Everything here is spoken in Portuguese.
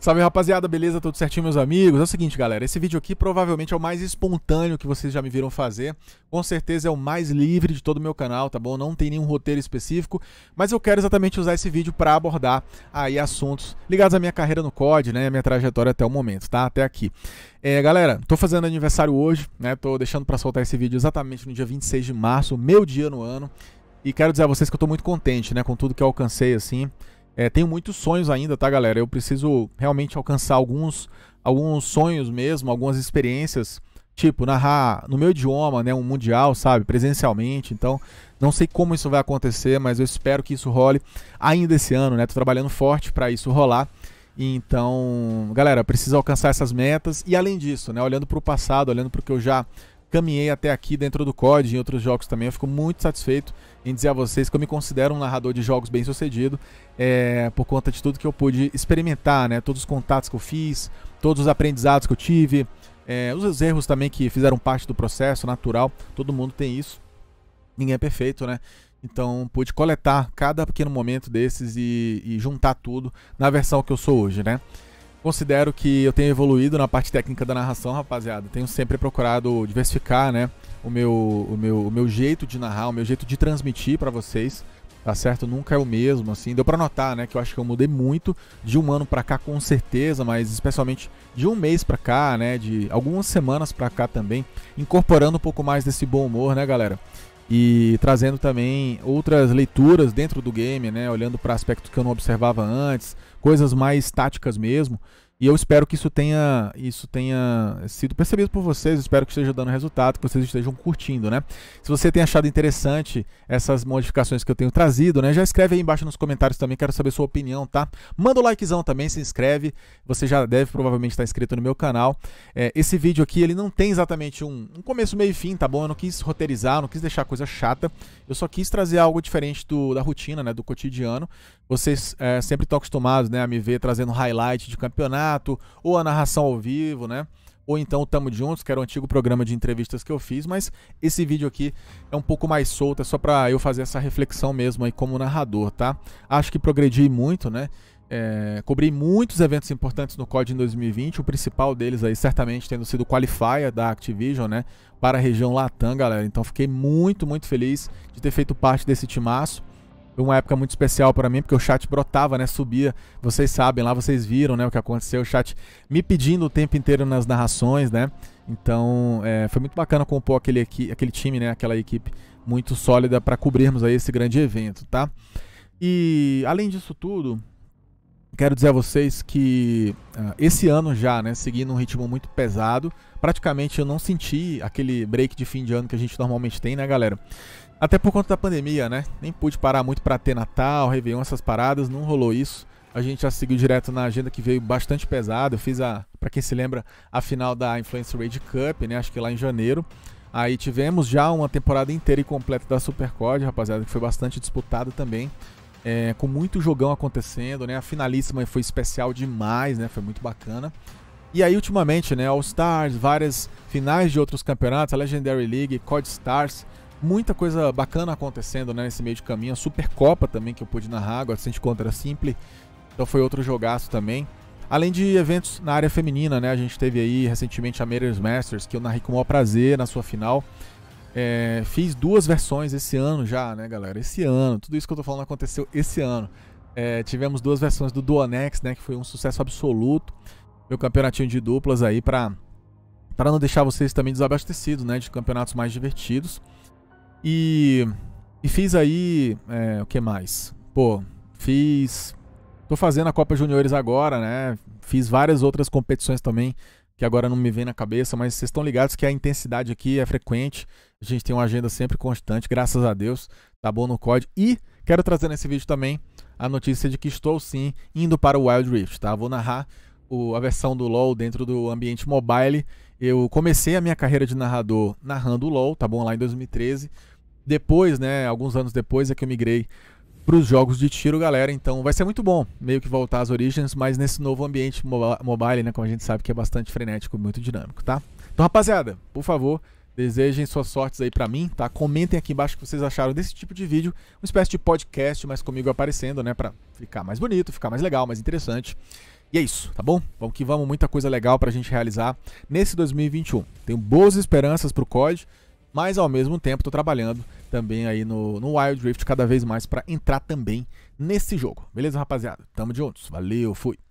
Salve rapaziada, beleza? Tudo certinho, meus amigos? É o seguinte, galera, esse vídeo aqui provavelmente é o mais espontâneo que vocês já me viram fazer. Com certeza é o mais livre de todo o meu canal, tá bom? Não tem nenhum roteiro específico, mas eu quero exatamente usar esse vídeo para abordar aí assuntos ligados à minha carreira no COD, né? A minha trajetória até o momento, tá? Até aqui. É, galera, tô fazendo aniversário hoje, né? Tô deixando para soltar esse vídeo exatamente no dia 26 de março, meu dia no ano. E quero dizer a vocês que eu tô muito contente, né, com tudo que eu alcancei assim. É, tenho muitos sonhos ainda, tá, galera? Eu preciso realmente alcançar alguns, alguns sonhos mesmo, algumas experiências, tipo narrar no meu idioma, né, um mundial, sabe, presencialmente. Então, não sei como isso vai acontecer, mas eu espero que isso role ainda esse ano, né? Tô trabalhando forte para isso rolar. Então, galera, preciso alcançar essas metas e além disso, né, olhando para o passado, olhando para o que eu já caminhei até aqui dentro do COD e em outros jogos também. Eu fico muito satisfeito em dizer a vocês que eu me considero um narrador de jogos bem sucedido, é, eh, por conta de tudo que eu pude experimentar, né? Todos os contatos que eu fiz, todos os aprendizados que eu tive, é, os erros também que fizeram parte do processo natural. Todo mundo tem isso. Ninguém é perfeito, né? Então pude coletar cada pequeno momento desses e, e juntar tudo na versão que eu sou hoje, né? Considero que eu tenho evoluído na parte técnica da narração, rapaziada. Tenho sempre procurado diversificar, né? O meu, o meu, o meu jeito de narrar, o meu jeito de transmitir para vocês tá certo? Nunca é o mesmo, assim. Deu para notar, né, que eu acho que eu mudei muito de um ano para cá, com certeza, mas especialmente de um mês para cá, né, de algumas semanas para cá também, incorporando um pouco mais desse bom humor, né, galera? e trazendo também outras leituras dentro do game, né? Olhando para aspectos que eu não observava antes, coisas mais táticas mesmo. E eu espero que isso tenha, isso tenha sido percebido por vocês, espero que esteja dando resultado, que vocês estejam curtindo, né? Se você tem achado interessante essas modificações que eu tenho trazido, né? Já escreve aí embaixo nos comentários também, quero saber sua opinião, tá? Manda o um likezão também, se inscreve, você já deve provavelmente estar inscrito no meu canal. É, esse vídeo aqui, ele não tem exatamente um, um começo, meio e fim, tá bom? Eu não quis roteirizar, não quis deixar coisa chata, eu só quis trazer algo diferente do, da rotina, né? Do cotidiano, vocês é, sempre estão acostumados né, a me ver trazendo highlight de campeonato, ou a narração ao vivo, né? Ou então o Tamo Juntos, que era o um antigo programa de entrevistas que eu fiz, mas esse vídeo aqui é um pouco mais solto, é só para eu fazer essa reflexão mesmo aí como narrador, tá? Acho que progredi muito, né? É, cobri muitos eventos importantes no COD em 2020, o principal deles aí certamente tendo sido o Qualifier da Activision, né, para a região Latam, galera. Então fiquei muito, muito feliz de ter feito parte desse timaço uma época muito especial para mim, porque o chat brotava, né? Subia. Vocês sabem, lá vocês viram, né? O que aconteceu. O chat me pedindo o tempo inteiro nas narrações, né? Então, é, foi muito bacana compor aquele, aquele time, né? Aquela equipe muito sólida para cobrirmos aí esse grande evento, tá? E, além disso tudo, quero dizer a vocês que uh, esse ano já, né, seguindo um ritmo muito pesado, praticamente eu não senti aquele break de fim de ano que a gente normalmente tem, né, galera? Até por conta da pandemia, né? Nem pude parar muito para ter Natal, Réveillon, essas paradas, não rolou isso. A gente já seguiu direto na agenda que veio bastante pesada. Eu fiz a, para quem se lembra, a final da Influencer Rage Cup, né? Acho que lá em janeiro. Aí tivemos já uma temporada inteira e completa da Supercode, rapaziada, que foi bastante disputada também. É, com muito jogão acontecendo, né? A finalíssima foi especial demais, né? Foi muito bacana. E aí, ultimamente, né? All Stars, várias finais de outros campeonatos, a Legendary League, COD Stars muita coisa bacana acontecendo né, nesse meio de caminho. A Supercopa também que eu pude narrar, agora se a gente contra simples Então foi outro jogaço também. Além de eventos na área feminina, né? A gente teve aí recentemente a Mariners Masters, que eu narrei com o maior prazer na sua final. É, fiz duas versões esse ano já, né, galera? Esse ano, tudo isso que eu tô falando aconteceu esse ano. É, tivemos duas versões do Duonex, né? Que foi um sucesso absoluto. Meu campeonatinho de duplas aí para para não deixar vocês também desabastecidos, né? De campeonatos mais divertidos. E, e fiz aí. É, o que mais? Pô, fiz. Tô fazendo a Copa Juniores agora, né? Fiz várias outras competições também, que agora não me vem na cabeça, mas vocês estão ligados que a intensidade aqui é frequente. A gente tem uma agenda sempre constante, graças a Deus. Tá bom no código. E quero trazer nesse vídeo também a notícia de que estou sim indo para o Wild Rift, tá? Vou narrar o, a versão do LoL dentro do ambiente mobile eu comecei a minha carreira de narrador narrando LoL, tá bom? Lá em 2013. Depois, né, alguns anos depois é que eu migrei para os jogos de tiro, galera. Então vai ser muito bom meio que voltar às origens, mas nesse novo ambiente mobile, né, como a gente sabe que é bastante frenético e muito dinâmico, tá? Então, rapaziada, por favor, desejem suas sortes aí para mim, tá? Comentem aqui embaixo o que vocês acharam desse tipo de vídeo, uma espécie de podcast, mas comigo aparecendo, né, para ficar mais bonito, ficar mais legal, mais interessante. E é isso, tá bom? Vamos que vamos, muita coisa legal pra gente realizar nesse 2021. Tenho boas esperanças pro COD, mas ao mesmo tempo tô trabalhando também aí no, no Wild Rift cada vez mais para entrar também nesse jogo. Beleza, rapaziada? Tamo juntos. Valeu, fui.